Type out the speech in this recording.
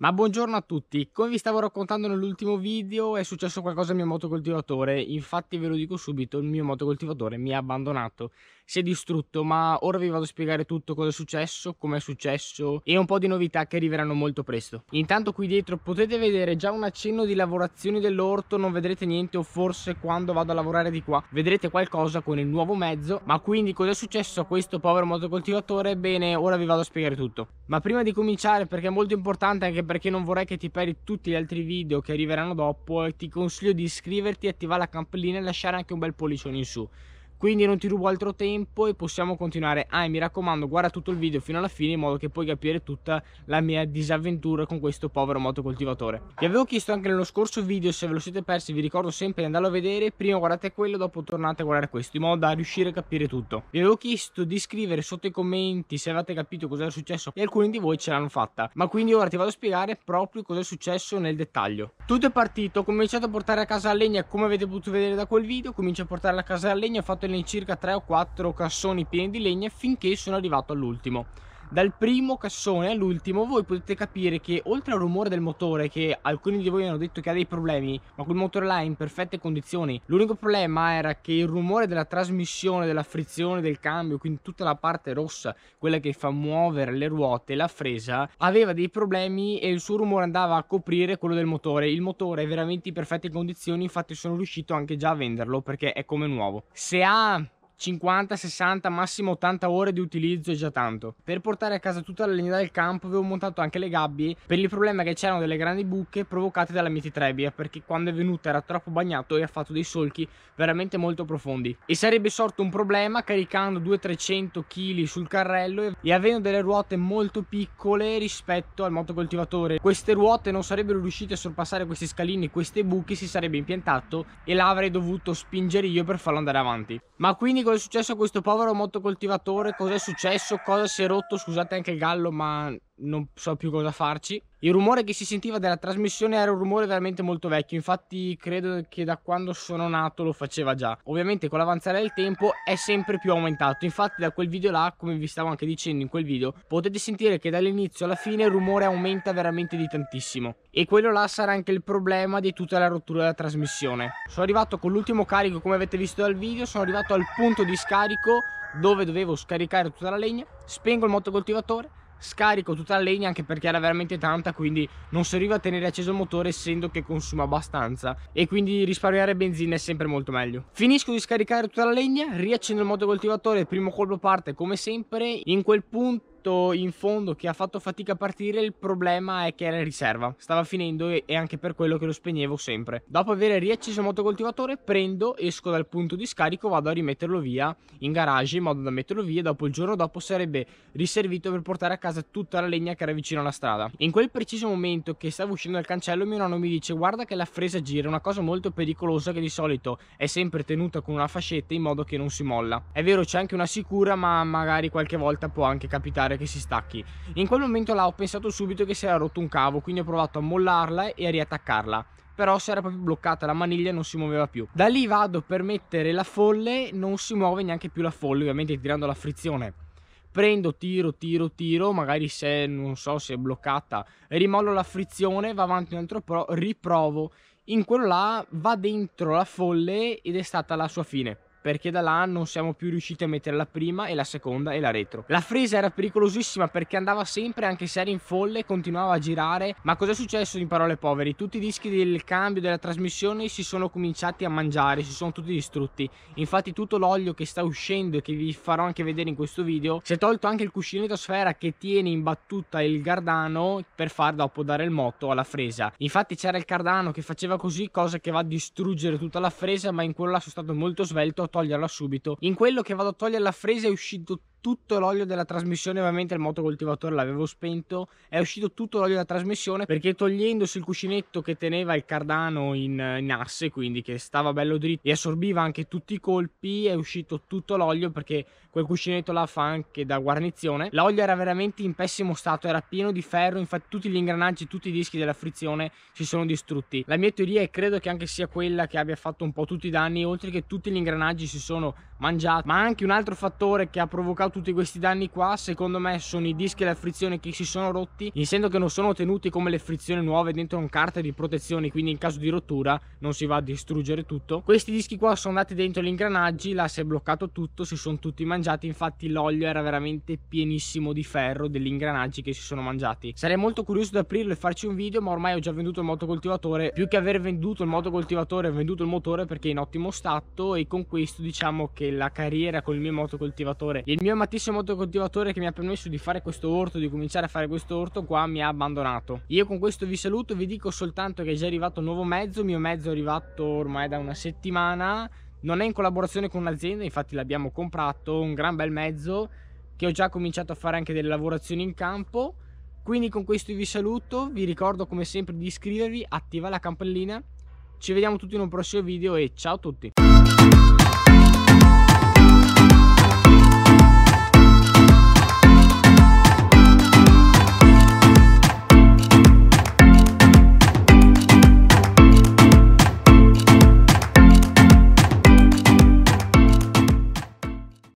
Ma buongiorno a tutti, come vi stavo raccontando nell'ultimo video è successo qualcosa al mio motocoltivatore, infatti ve lo dico subito, il mio motocoltivatore mi ha abbandonato, si è distrutto, ma ora vi vado a spiegare tutto cosa è successo, come è successo e un po' di novità che arriveranno molto presto. Intanto qui dietro potete vedere già un accenno di lavorazioni dell'orto, non vedrete niente o forse quando vado a lavorare di qua vedrete qualcosa con il nuovo mezzo, ma quindi cosa è successo a questo povero motocoltivatore? Bene, ora vi vado a spiegare tutto. Ma prima di cominciare, perché è molto importante anche perché non vorrei che ti perdi tutti gli altri video che arriveranno dopo e ti consiglio di iscriverti, attivare la campanellina e lasciare anche un bel pollicione in su quindi non ti rubo altro tempo e possiamo continuare ah e mi raccomando guarda tutto il video fino alla fine in modo che puoi capire tutta la mia disavventura con questo povero motocoltivatore vi avevo chiesto anche nello scorso video se ve lo siete persi vi ricordo sempre di andarlo a vedere prima guardate quello dopo tornate a guardare questo in modo da riuscire a capire tutto vi avevo chiesto di scrivere sotto i commenti se avete capito cosa era successo e alcuni di voi ce l'hanno fatta ma quindi ora ti vado a spiegare proprio cosa è successo nel dettaglio tutto è partito ho cominciato a portare a casa la legna come avete potuto vedere da quel video comincio a portare a casa la legna ho fatto all'incirca 3 o 4 cassoni pieni di legna finché sono arrivato all'ultimo dal primo cassone all'ultimo voi potete capire che oltre al rumore del motore che alcuni di voi hanno detto che ha dei problemi ma quel motore là è in perfette condizioni l'unico problema era che il rumore della trasmissione della frizione del cambio quindi tutta la parte rossa quella che fa muovere le ruote la fresa aveva dei problemi e il suo rumore andava a coprire quello del motore il motore è veramente in perfette condizioni infatti sono riuscito anche già a venderlo perché è come nuovo se ha 50, 60, massimo 80 ore di utilizzo è già tanto. Per portare a casa tutta la linea del campo avevo montato anche le gabbie per il problema che c'erano delle grandi buche provocate dalla mititrebbia perché quando è venuta era troppo bagnato e ha fatto dei solchi veramente molto profondi. E sarebbe sorto un problema caricando 200-300 kg sul carrello e avendo delle ruote molto piccole rispetto al motocoltivatore. Queste ruote non sarebbero riuscite a sorpassare questi scalini, queste buche si sarebbe impiantato e là avrei dovuto spingere io per farlo andare avanti. Ma quindi cosa è successo a questo povero motocoltivatore, cosa è successo, cosa si è rotto, scusate anche il gallo ma non so più cosa farci. Il rumore che si sentiva della trasmissione era un rumore veramente molto vecchio, infatti credo che da quando sono nato lo faceva già. Ovviamente con l'avanzare del tempo è sempre più aumentato, infatti da quel video là, come vi stavo anche dicendo in quel video, potete sentire che dall'inizio alla fine il rumore aumenta veramente di tantissimo. E quello là sarà anche il problema di tutta la rottura della trasmissione. Sono arrivato con l'ultimo carico, come avete visto dal video, sono arrivato al punto di scarico dove dovevo scaricare tutta la legna, spengo il motocoltivatore, scarico tutta la legna anche perché era veramente tanta quindi non serviva a tenere acceso il motore essendo che consuma abbastanza e quindi risparmiare benzina è sempre molto meglio finisco di scaricare tutta la legna riaccendo il motocoltivatore il primo colpo parte come sempre in quel punto detto in fondo che ha fatto fatica a partire, il problema è che era in riserva. Stava finendo e, e anche per quello che lo spegnevo sempre. Dopo aver riacceso il motocoltivatore, prendo, esco dal punto di scarico, vado a rimetterlo via in garage in modo da metterlo via. Dopo il giorno dopo sarebbe riservito per portare a casa tutta la legna che era vicino alla strada. In quel preciso momento che stavo uscendo dal cancello, mio nonno mi dice: Guarda che la fresa gira, una cosa molto pericolosa che di solito è sempre tenuta con una fascetta in modo che non si molla. È vero, c'è anche una sicura, ma magari qualche volta può anche capitare aspettare che si stacchi. In quel momento là ho pensato subito che si era rotto un cavo, quindi ho provato a mollarla e a riattaccarla però si era proprio bloccata la maniglia e non si muoveva più. Da lì vado per mettere la folle, non si muove neanche più la folle, ovviamente tirando la frizione. Prendo, tiro, tiro, tiro, magari se non so se è bloccata, rimollo la frizione, va avanti un altro pro, riprovo. In quello là va dentro la folle ed è stata la sua fine perché da là non siamo più riusciti a mettere la prima e la seconda e la retro. La fresa era pericolosissima perché andava sempre anche se era in folle, continuava a girare, ma cos'è successo in parole poveri? Tutti i dischi del cambio della trasmissione si sono cominciati a mangiare, si sono tutti distrutti. Infatti tutto l'olio che sta uscendo e che vi farò anche vedere in questo video, si è tolto anche il cuscinetto a sfera che tiene in battuta il cardano per far dopo dare il motto alla fresa. Infatti c'era il cardano che faceva così, cosa che va a distruggere tutta la fresa, ma in quello là sono stato molto svelto toglierla subito. In quello che vado a togliere la fresa è uscito tutto l'olio della trasmissione ovviamente il motocoltivatore l'avevo spento è uscito tutto l'olio della trasmissione perché togliendosi il cuscinetto che teneva il cardano in, in, asse quindi che stava bello dritto e assorbiva anche tutti i colpi è uscito tutto l'olio perché quel cuscinetto là fa anche da guarnizione l'olio era veramente in pessimo stato era pieno di ferro infatti tutti gli ingranaggi tutti i dischi della frizione si sono distrutti la mia teoria è credo che anche sia quella che abbia fatto un po' tutti i danni oltre che tutti gli ingranaggi si sono mangiati ma anche un altro fattore che ha provocato causato tutti questi danni qua secondo me sono i dischi e la frizione che si sono rotti in senso che non sono tenuti come le frizioni nuove dentro un carter di protezione quindi in caso di rottura non si va a distruggere tutto questi dischi qua sono andati dentro gli ingranaggi là si è bloccato tutto si sono tutti mangiati infatti l'olio era veramente pienissimo di ferro degli ingranaggi che si sono mangiati sarei molto curioso di aprirlo e farci un video ma ormai ho già venduto il motocoltivatore più che aver venduto il motocoltivatore ho venduto il motore perché è in ottimo stato e con questo diciamo che la carriera con il mio motocoltivatore e il mio affermatissimo autocoltivatore che mi ha permesso di fare questo orto, di cominciare a fare questo orto qua, mi ha abbandonato. Io con questo vi saluto, vi dico soltanto che è già arrivato un nuovo mezzo, il mio mezzo è arrivato ormai da una settimana, non è in collaborazione con un'azienda, infatti l'abbiamo comprato, un gran bel mezzo che ho già cominciato a fare anche delle lavorazioni in campo. Quindi con questo vi saluto, vi ricordo come sempre di iscrivervi, attiva la campanellina. Ci vediamo tutti in un prossimo video e ciao a tutti!